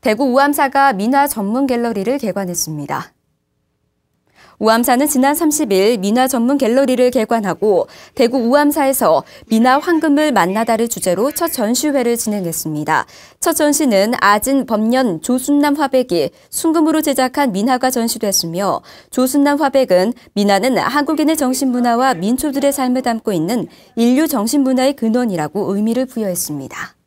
대구 우암사가 민화 전문 갤러리를 개관했습니다. 우암사는 지난 30일 민화 전문 갤러리를 개관하고 대구 우암사에서 민화 황금을 만나다를 주제로 첫 전시회를 진행했습니다. 첫 전시는 아진 범년 조순남 화백이 순금으로 제작한 민화가 전시됐으며 조순남 화백은 민화는 한국인의 정신문화와 민초들의 삶을 담고 있는 인류 정신문화의 근원이라고 의미를 부여했습니다.